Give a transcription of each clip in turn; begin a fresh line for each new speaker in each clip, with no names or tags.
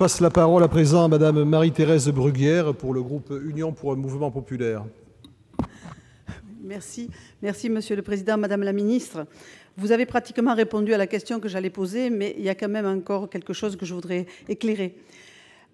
Je passe la parole à présent à Madame Marie-Thérèse Bruguière pour le groupe Union pour un mouvement populaire. Merci. Merci, Monsieur le Président, Madame la Ministre. Vous avez pratiquement répondu à la question que j'allais poser, mais il y a quand même encore quelque chose que je voudrais éclairer.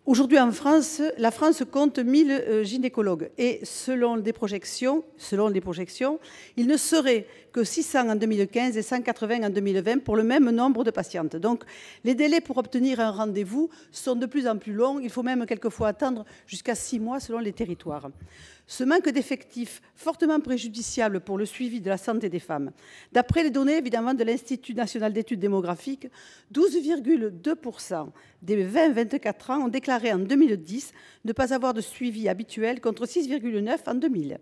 Aujourd'hui en France, la France compte 1000 euh, gynécologues et selon des projections, selon les projections, il ne serait que 600 en 2015 et 180 en 2020 pour le même nombre de patientes. Donc les délais pour obtenir un rendez-vous sont de plus en plus longs, il faut même quelquefois attendre jusqu'à 6 mois selon les territoires. Ce manque d'effectifs fortement préjudiciable pour le suivi de la santé des femmes. D'après les données évidemment, de l'Institut national d'études démographiques, 12,2 des 20-24 ans ont déclaré en 2010 ne pas avoir de suivi habituel, contre 6,9 en 2000.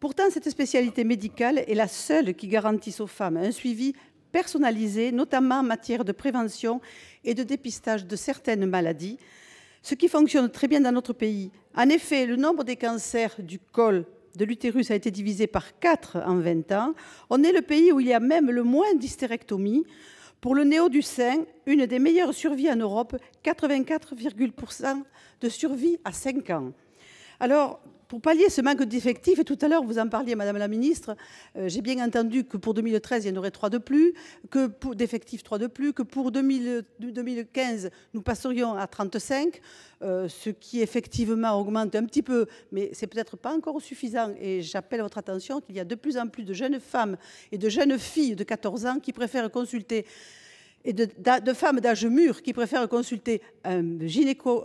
Pourtant, cette spécialité médicale est la seule qui garantisse aux femmes un suivi personnalisé, notamment en matière de prévention et de dépistage de certaines maladies, ce qui fonctionne très bien dans notre pays. En effet, le nombre des cancers du col de l'utérus a été divisé par 4 en 20 ans. On est le pays où il y a même le moins d'hystérectomie. Pour le néo du sein, une des meilleures survies en Europe, 84,% de survie à 5 ans. Alors, pour pallier ce manque d'effectifs, et tout à l'heure vous en parliez, Madame la Ministre, euh, j'ai bien entendu que pour 2013, il y en aurait trois de plus, que pour d'effectifs 3 de plus, que pour 2015, nous passerions à 35, euh, ce qui effectivement augmente un petit peu, mais c'est peut-être pas encore suffisant. Et j'appelle votre attention qu'il y a de plus en plus de jeunes femmes et de jeunes filles de 14 ans qui préfèrent consulter et de, femmes d'âge mûr qui préfèrent consulter un gynéco,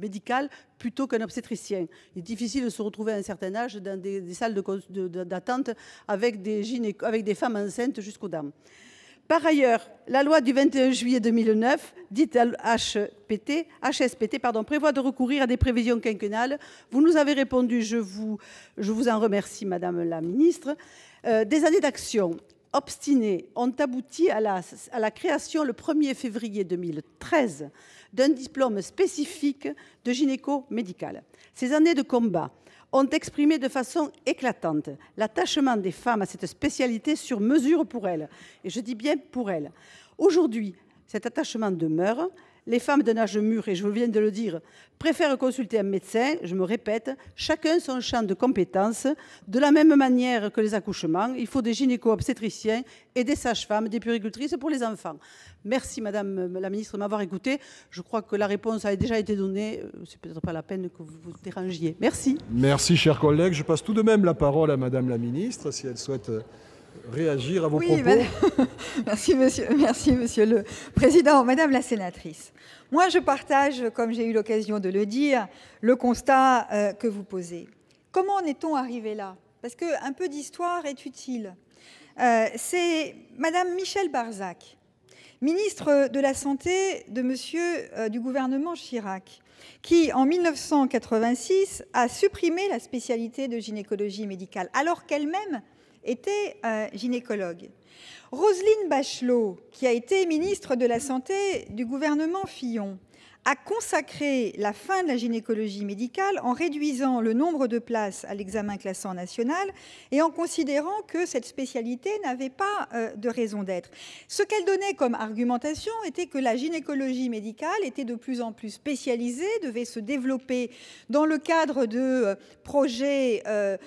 médical plutôt qu'un obstétricien. Il est difficile de se retrouver à un certain âge dans des, salles d'attente avec, des femmes enceintes jusqu'aux dames. Par ailleurs, la loi du 21 juillet 2009, dite HPT, HSPT, pardon, prévoit de recourir à des prévisions quinquennales. Vous nous avez répondu, je vous, en remercie, Madame la Ministre, euh, des années d'action. Obstinés ont abouti à la, création, le 1 er février 2013, d'un diplôme spécifique de gynéco médical. Ces années de combat ont exprimé de façon éclatante l'attachement des femmes à cette spécialité sur mesure pour elles. Et je dis bien pour elles. Aujourd'hui, cet attachement demeure, les femmes d'un âge mûr, et je viens de le dire, préfèrent consulter un médecin, je me répète, chacun son champ de compétences, de la même manière que les accouchements, il faut des gynéco-obstétriciens et des sages-femmes, des puricultrices pour les enfants. Merci Madame la Ministre de m'avoir écouté. Je crois que la réponse a déjà été donnée, euh, c'est peut-être pas la peine que vous vous dérangiez. Merci. Merci chers collègues, je passe tout de même la parole à Madame la Ministre si elle souhaite... Euh, réagir à vos propos
merci, monsieur, le Président. Madame la sénatrice, moi, je partage, comme j'ai eu l'occasion de le dire, le constat euh, que vous posez. Comment en est-on arrivé là Parce qu'un peu d'histoire est utile. Euh, c'est madame Michel Barzac, ministre de la Santé de monsieur, euh, du gouvernement Chirac, qui, en 1986, a supprimé la spécialité de gynécologie médicale, alors qu'elle-même était gynécologue. Roselyne Bachelot, qui a été ministre de la Santé du gouvernement Fillon, a consacré la fin de la gynécologie médicale en réduisant le nombre de places à l'examen classant national et en considérant que cette spécialité n'avait pas euh, de raison d'être. Ce qu'elle donnait comme argumentation était que la gynécologie médicale était de plus en plus spécialisée, devait se développer dans le cadre de euh, projets euh,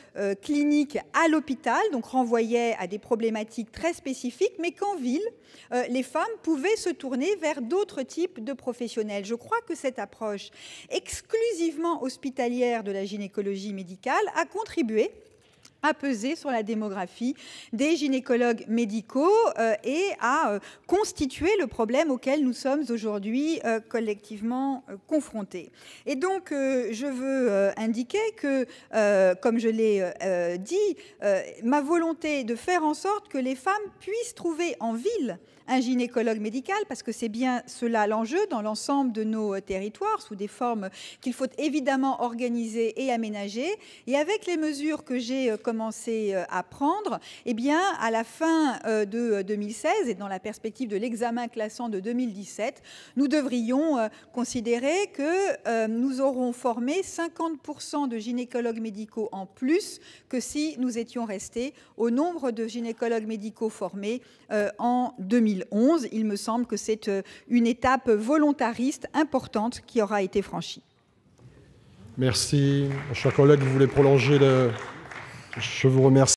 cliniques à l'hôpital, donc renvoyait à des problématiques très spécifiques, mais qu'en ville, les femmes pouvaient se tourner vers d'autres types de professionnels. Je crois que cette approche exclusivement hospitalière de la gynécologie médicale a contribué à peser sur la démographie des gynécologues médicaux euh, et à euh, constituer le problème auquel nous sommes aujourd'hui euh, collectivement confrontés. Et donc, je veux indiquer que, comme je l'ai dit, ma volonté de faire en sorte que les femmes puissent trouver en ville un gynécologue médical, parce que c'est bien cela l'enjeu dans l'ensemble de nos territoires, sous des formes qu'il faut évidemment organiser et aménager. Et avec les mesures que j'ai commencé euh, à prendre, eh bien, à la fin euh, de 2016 euh, et dans la perspective de l'examen classant de 2017, nous devrions considérer que nous aurons formé 50% de gynécologues médicaux en plus que si nous étions restés au nombre de gynécologues médicaux formés en 2011. Il me semble que c'est une étape volontariste importante qui aura été franchie.
Merci. Chers collègue, vous voulez prolonger le, je vous remercie.